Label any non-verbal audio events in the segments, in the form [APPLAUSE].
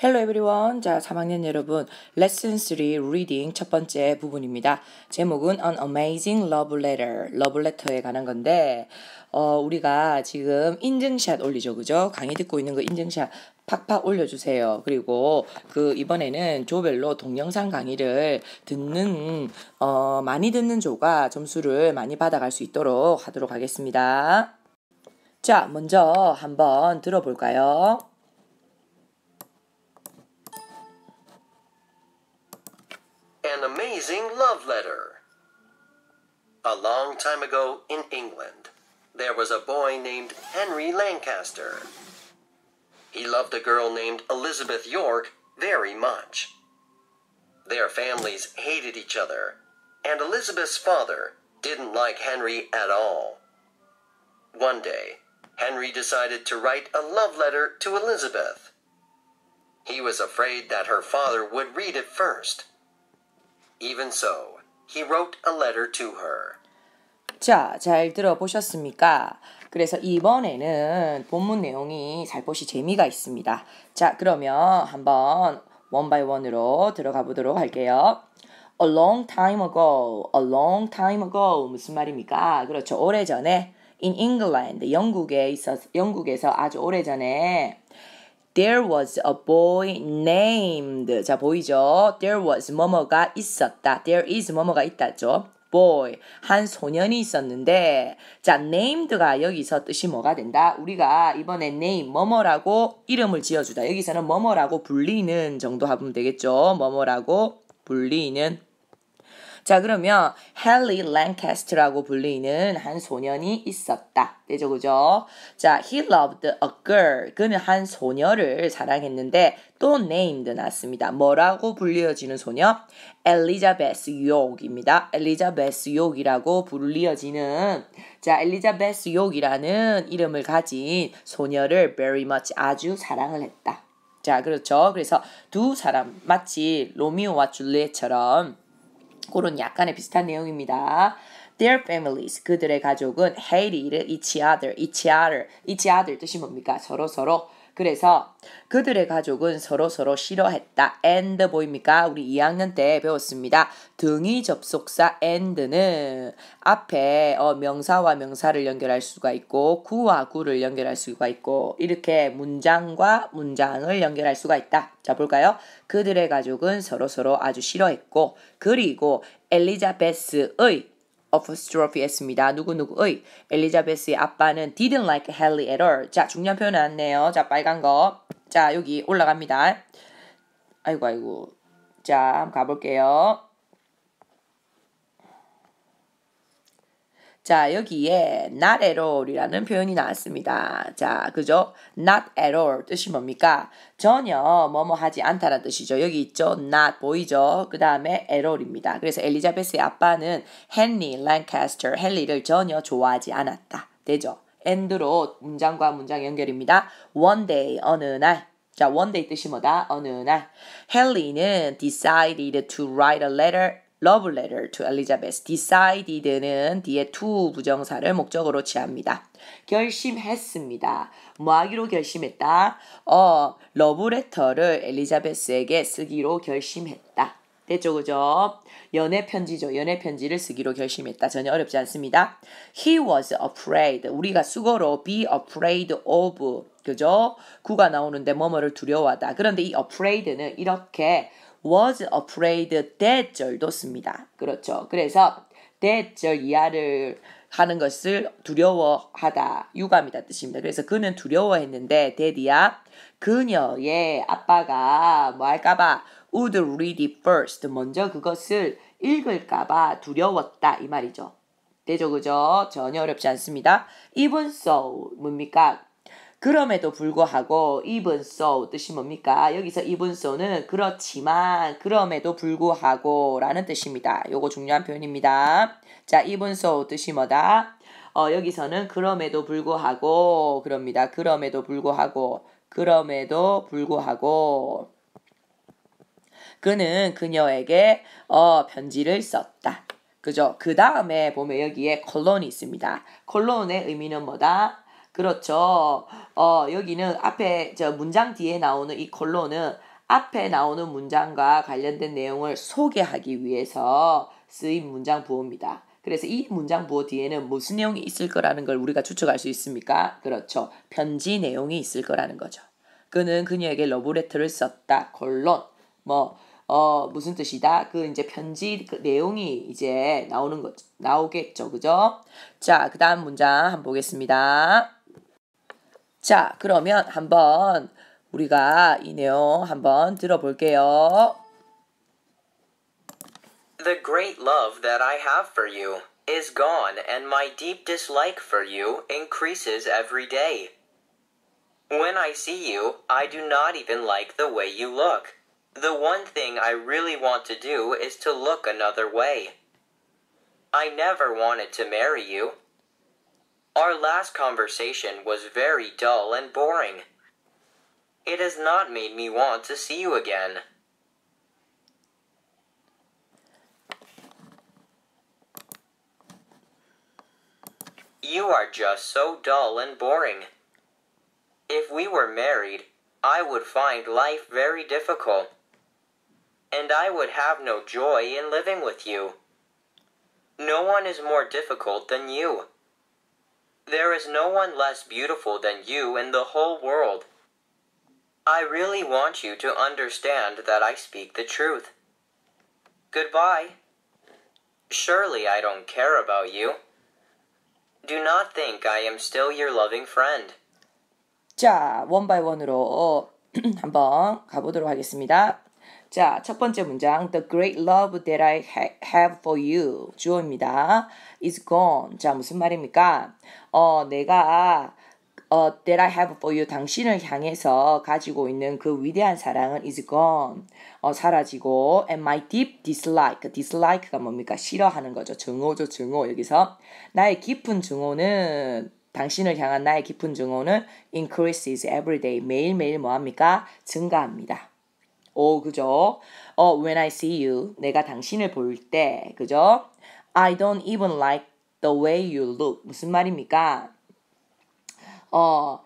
Hello everyone. 자, 3학년 여러분. 레슨 3 리딩 첫 번째 부분입니다. 제목은 An Amazing Love Letter. 러브 레터에 관한 건데 어, 우리가 지금 인증샷 올리죠. 그죠? 강의 듣고 있는 거 인증샷 팍팍 올려주세요. 그리고 그 이번에는 조별로 동영상 강의를 듣는, 어, 많이 듣는 조가 점수를 많이 받아갈 수 있도록 하도록 하겠습니다. 자, 먼저 한번 들어볼까요? an amazing love letter. A long time ago in England, there was a boy named Henry Lancaster. He loved a girl named Elizabeth York very much. Their families hated each other, and Elizabeth's father didn't like Henry at all. One day, Henry decided to write a love letter to Elizabeth. He was afraid that her father would read it first. Even so, he wrote a letter to her. 자, 잘 들어보셨습니까? 그래서 이번에는 본문 내용이 살포시 재미가 있습니다. 자, 그러면 한번 원 바이 원으로 들어가 보도록 할게요. A long time ago, a long time ago 무슨 말입니까? 그렇죠, 오래 전에 in England 영국에 있어 영국에서 아주 오래 전에 There was a boy named 자 보이죠? There was 뭐뭐가 있었다. There is 뭐뭐가 있다죠. boy 한 소년이 있었는데 자 named가 여기서 뜻이 뭐가 된다? 우리가 이번에 name 뭐뭐라고 이름을 지어주다. 여기서는 뭐뭐라고 불리는 정도 하면 되겠죠. 뭐뭐라고 불리는 자, 그러면 헨리 랭캐스트라고 불리는 한 소년이 있었다. 되죠, 그죠? 자, he loved a girl. 그는 한 소녀를 사랑했는데 또 네임드 났습니다. 뭐라고 불리어지는 소녀? 엘리자베스 욕입니다. 엘리자베스 욕이라고 불리어지는 자, 엘리자베스 욕이라는 이름을 가진 소녀를 very much 아주 사랑을 했다. 자, 그렇죠. 그래서 두 사람 마치 로미오와 줄리엣처럼 그런 약간의 비슷한 내용입니다. Their families, 그들의 가족은 hate each other, each other, each other 뜻이 뭡니까? 서로 서로 그래서 그들의 가족은 서로 서로 싫어했다. and 보입니까? 우리 2학년 때 배웠습니다. 등이 접속사 and는 앞에 어, 명사와 명사를 연결할 수가 있고 구와 구를 연결할 수가 있고 이렇게 문장과 문장을 연결할 수가 있다. 자 볼까요? 그들의 가족은 서로 서로 아주 싫어했고 그리고 엘리자베스의 어퍼스트로피했습니다. 누구누구의 엘리자베스의 아빠는 didn't like h a l l i at all. 자, 중요한 표현 나왔네요. 자, 빨간 거. 자, 여기 올라갑니다. 아이고, 아이고. 자, 한번 가볼게요. 자, 여기에 not at all이라는 표현이 나왔습니다. 자, 그죠? not at all 뜻이 뭡니까? 전혀 뭐뭐 하지 않다라는 뜻이죠. 여기 있죠? not 보이죠? 그 다음에 at all입니다. 그래서 엘리자베스의 아빠는 헨리 랭캐스터 헨리를 전혀 좋아하지 않았다. 되죠? and로 문장과 문장 연결입니다. one day 어느 날 자, one day 뜻이 뭐다? 어느 날 헨리는 decided to write a letter love letter to Elizabeth. decided는 뒤에 to 부정사를 목적으로 취합니다. 결심했습니다. 뭐 하기로 결심했다? 어, 러브레터를 엘리자베스에게 쓰기로 결심했다. 됐죠, 그죠? 연애 편지죠. 연애 편지를 쓰기로 결심했다. 전혀 어렵지 않습니다. He was afraid. 우리가 수거로 be afraid of. 그죠? 구가 나오는데 뭐뭐를 두려워하다. 그런데 이 afraid는 이렇게 was afraid that 절도 씁니다. 그렇죠. 그래서 that 절 이하를 하는 것을 두려워하다, 유감이다 뜻입니다. 그래서 그는 두려워했는데 데디야 그녀의 아빠가 뭐 할까봐 would read it first 먼저 그것을 읽을까봐 두려웠다 이 말이죠. 되죠 그죠? 전혀 어렵지 않습니다. even so 뭡니까? 그럼에도 불구하고 even so 뜻이 뭡니까? 여기서 even so는 그렇지만 그럼에도 불구하고 라는 뜻입니다. 요거 중요한 표현입니다. 자, even so 뜻이 뭐다? 어, 여기서는 그럼에도 불구하고 그럽니다. 그럼에도 불구하고 그럼에도 불구하고 그는 그녀에게 어, 편지를 썼다. 그죠? 그 다음에 보면 여기에 콜론이 있습니다. 콜론의 의미는 뭐다? 그렇죠. 어, 여기는 앞에 저 문장 뒤에 나오는 이 콜론은 앞에 나오는 문장과 관련된 내용을 소개하기 위해서 쓰인 문장 부호입니다. 그래서 이 문장 부호 뒤에는 무슨 내용이 있을 거라는 걸 우리가 추측할 수 있습니까? 그렇죠. 편지 내용이 있을 거라는 거죠. 그는 그녀에게 러브레터를 썼다. 콜론. 뭐, 어, 무슨 뜻이다? 그 이제 편지 그 내용이 이제 나오는 거, 나오겠죠. 그죠? 자, 그 다음 문장 한번 보겠습니다. 자, 그러면 한번 우리가 이 내용 한번 들어볼게요. The great love that I have for you is gone and my deep dislike for you increases every day. When I see you, I do not even like the way you look. The one thing I really want to do is to look another way. I never wanted to marry you, our last conversation was very dull and boring. It has not made me want to see you again. You are just so dull and boring. If we were married, I would find life very difficult. And I would have no joy in living with you. No one is more difficult than you. There is no one less beautiful than you in the whole world. I really want you to understand that I speak the truth. Goodbye. Surely I don't care about you. Do not think I am still your loving friend. 자, by 원으로 [CLEARS THROAT] 한번 가보도록 하겠습니다. 자, 첫 번째 문장. The great love that I have for you. 주어입니다. is gone. 자, 무슨 말입니까? 어, 내가 어, that I have for you 당신을 향해서 가지고 있는 그 위대한 사랑은 is gone 어, 사라지고 and my deep dislike dislike가 뭡니까 싫어하는 거죠 증오죠 증오 여기서 나의 깊은 증오는 당신을 향한 나의 깊은 증오는 increases every day 매일매일 뭐합니까 증가합니다 오, 그죠? 어, when I see you, 내가 당신을 볼 때, 그죠? I don't even like the way you look. 무슨 말입니까? 어,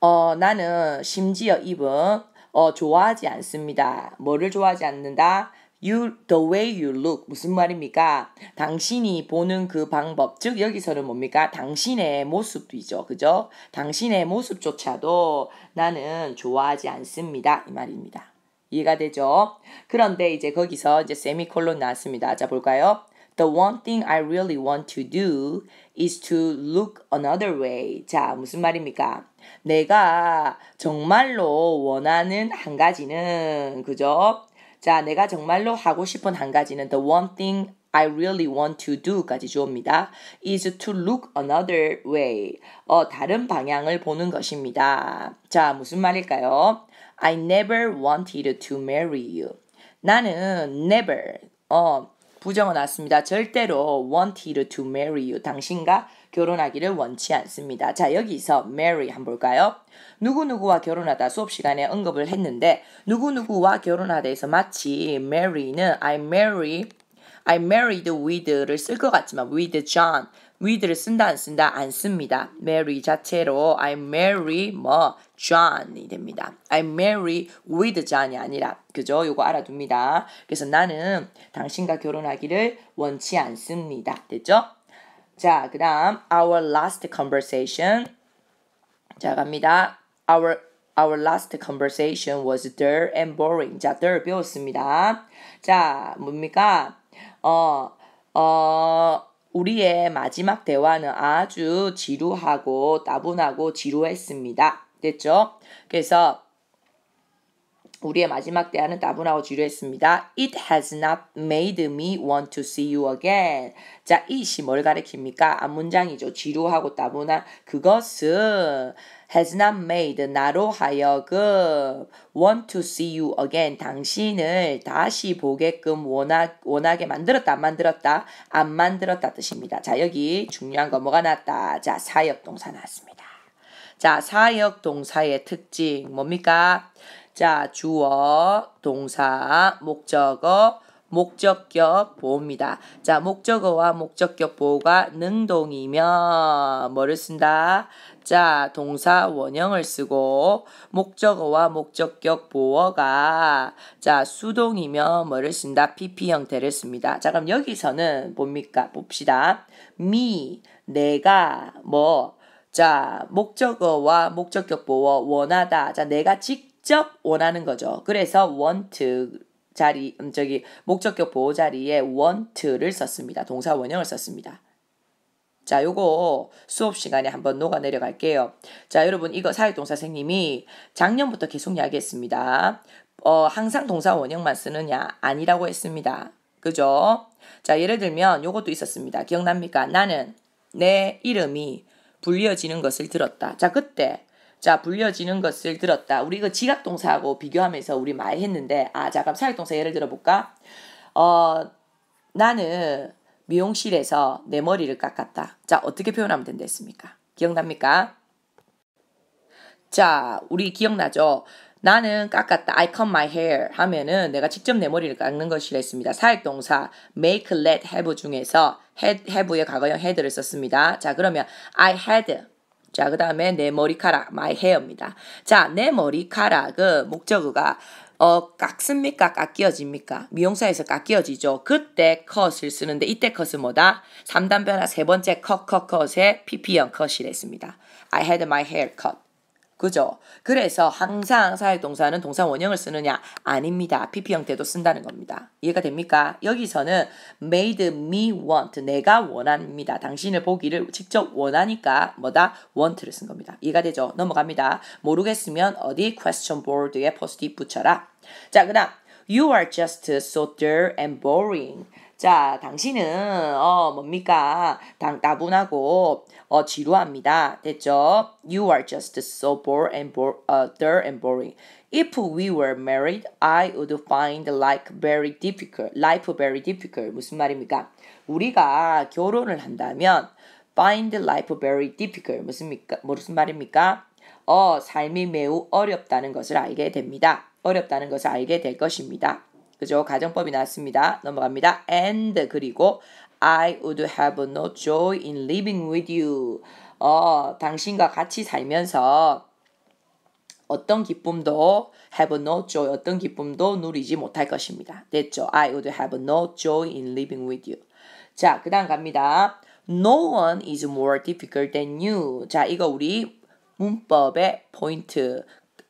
어, 나는 심지어 even, 어, 좋아하지 않습니다. 뭐를 좋아하지 않는다? You, the way you look. 무슨 말입니까? 당신이 보는 그 방법. 즉, 여기서는 뭡니까? 당신의 모습이죠. 그죠? 당신의 모습조차도 나는 좋아하지 않습니다. 이 말입니다. 이해가 되죠? 그런데 이제 거기서 이제 세미콜론 나왔습니다. 자 볼까요? The one thing I really want to do is to look another way. 자, 무슨 말입니까? 내가 정말로 원하는 한 가지는, 그죠? 자, 내가 정말로 하고 싶은 한 가지는 the one thing I really want to do까지 주어니다 is to look another way. 어, 다른 방향을 보는 것입니다. 자, 무슨 말일까요? I never wanted to marry you. 나는 never 어 부정어 났습니다. 절대로 wanted to marry you. 당신과 결혼하기를 원치 않습니다. 자, 여기서 marry 한번 볼까요? 누구누구와 결혼하다 수업 시간에 언급을 했는데 누구누구와 결혼하다에서 마치 marry는 I marry I married with를 쓸 것 같지만 with John 위드를 쓴다 안 쓴다 안 씁니다. 메리 자체로 I marry 뭐 John이 됩니다. I marry with John이 아니라 그죠? 요거 알아둡니다. 그래서 나는 당신과 결혼하기를 원치 않습니다. 됐죠? 자, 그다음 our last conversation 자 갑니다. Our Our last conversation was dull and boring. 자, dull 배웠습니다. 자, 뭡니까? 어, 어, 우리의 마지막 대화는 아주 지루하고 따분하고 지루했습니다. 됐죠? 그래서 우리의 마지막 대화는 따분하고 지루했습니다. It has not made me want to see you again. 자, it이 뭘 가리킵니까? 앞문장이죠. 아, 지루하고 따분한 그것은 has not made 나로 하여금 want to see you again 당신을 다시 보게끔 원하, 원하게 만들었다 안 만들었다 안 만들었다 뜻입니다. 자, 여기 중요한 거 뭐가 나왔다. 자, 사역 동사 나왔습니다. 자, 사역 동사의 특징 뭡니까? 자, 주어, 동사, 목적어, 목적격 보호입니다. 자, 목적어와 목적격 보호가 능동이면 뭐를 쓴다? 자, 동사 원형을 쓰고 목적어와 목적격 보어가 자, 수동이면 뭐를 쓴다? PP 형태를 씁니다. 자, 그럼 여기서는 뭡니까? 봅시다. me 내가 뭐 자, 목적어와 목적격 보어 원하다. 자, 내가 직 직접 원하는 거죠. 그래서 want 자리 음, 저기 목적격 보호 자리에 want를 썼습니다. 동사 원형을 썼습니다. 자, 요거 수업 시간에 한번 녹아 내려갈게요. 자, 여러분 이거 사회동사 선생님이 작년부터 계속 이야기했습니다. 어, 항상 동사 원형만 쓰느냐? 아니라고 했습니다. 그죠? 자, 예를 들면 요것도 있었습니다. 기억납니까? 나는 내 이름이 불려지는 것을 들었다. 자, 그때 자 불려지는 것을 들었다. 우리 그 지각 동사하고 비교하면서 우리 많이 했는데 아 잠깐 사역 동사 예를 들어볼까? 어 나는 미용실에서 내 머리를 깎았다. 자 어떻게 표현하면 된댔습니까? 기억납니까? 자 우리 기억나죠? 나는 깎았다. I cut my hair 하면은 내가 직접 내 머리를 깎는 것이랬습니다. 사역 동사 make, let, have 중에서 had, have의 과거형 had를 썼습니다. 자 그러면 I had 자, 그 다음에 내 머리카락, my hair입니다. 자, 내 머리카락은 목적어가 어, 깎습니까? 깎여집니까? 미용사에서 깎여지죠. 그때 컷을 쓰는데 이때 컷은 뭐다? 3단 변화 세 번째 컷, 컷, 컷의 PP형 컷이랬습니다. I had my hair cut. 그죠? 그래서 항상 사회동사는 동사 원형을 쓰느냐? 아닙니다. PP 형태도 쓴다는 겁니다. 이해가 됩니까? 여기서는 made me want, 내가 원합니다. 당신을 보기를 직접 원하니까 뭐다? want를 쓴 겁니다. 이해가 되죠? 넘어갑니다. 모르겠으면 어디 question board에 포스트잇 붙여라. 자, 그 다음 You are just so dull and boring. 자, 당신은 어 뭡니까? 당 따분하고 어 지루합니다. 됐죠? You are just so bored and bored, uh, dull and boring. If we were married, I would find like very difficult, life very difficult. 무슨 말입니까? 우리가 결혼을 한다면 find life very difficult. 무슨입니까? 무슨 말입니까? 어, 삶이 매우 어렵다는 것을 알게 됩니다. 어렵다는 것을 알게 될 것입니다. 그죠? 가정법이 나왔습니다. 넘어갑니다. And 그리고 I would have no joy in living with you. 어, 당신과 같이 살면서 어떤 기쁨도 have no joy, 어떤 기쁨도 누리지 못할 것입니다. 됐죠? I would have no joy in living with you. 자, 그 다음 갑니다. No one is more difficult than you. 자, 이거 우리 문법의 포인트,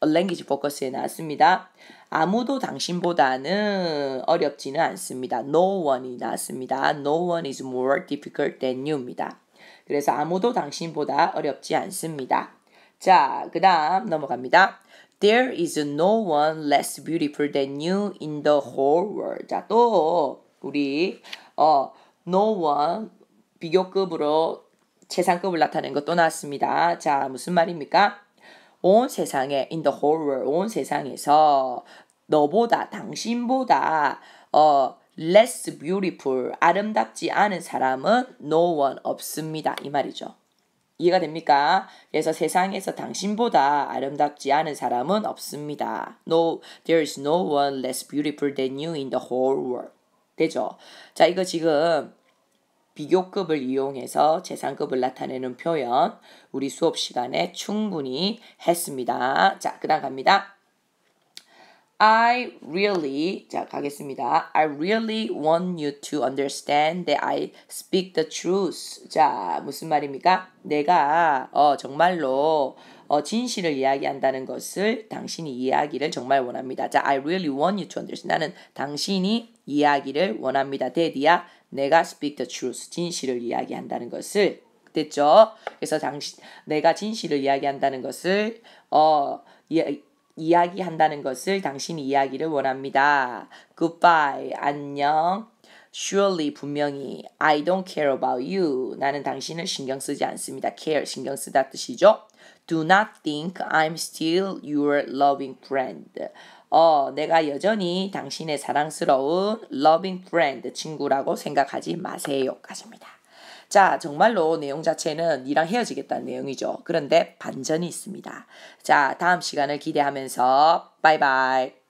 랭귀지 포커스에 나왔습니다. 아무도 당신보다는 어렵지는 않습니다. No one이 낫습니다. No one is more difficult than you입니다. 그래서 아무도 당신보다 어렵지 않습니다. 자, 그 다음 넘어갑니다. There is no one less beautiful than you in the whole world. 자, 또 우리 어, no one 비교급으로 최상급을 나타낸 것도 나왔습니다. 자, 무슨 말입니까? 온 세상에 in the whole world 온 세상에서 너보다 당신보다 어 less beautiful 아름답지 않은 사람은 no one 없습니다 이 말이죠. 이해가 됩니까? 그래서 세상에서 당신보다 아름답지 않은 사람은 없습니다. No, there is no one less beautiful than you in the whole world. 되죠? 자, 이거 지금 비교급을 이용해서 재산급을 나타내는 표현 우리 수업 시간에 충분히 했습니다. 자, 그다음 갑니다. I really 자 가겠습니다. I really want you to understand that I speak the truth. 자 무슨 말입니까? 내가 어 정말로 어 진실을 이야기한다는 것을 당신이 이야기를 정말 원합니다. 자 I really want you to understand. 나는 당신이 이야기를 원합니다. 대디야 내가 speak the truth, 진실을 이야기한다는 것을 됐죠. 그래서 당시 내가 진실을 이야기한다는 것을 어 이, 이야기한다는 것을 당신이 이야기를 원합니다. Goodbye, 안녕. Surely 분명히 I don't care about you. 나는 당신을 신경 쓰지 않습니다. care 신경 쓰다 뜻이죠. Do not think I'm still your loving friend. 어, 내가 여전히 당신의 사랑스러운 loving friend 친구라고 생각하지 마세요까지입니다. 자, 정말로 내용 자체는 니랑 헤어지겠다는 내용이죠. 그런데 반전이 있습니다. 자, 다음 시간을 기대하면서 바이바이.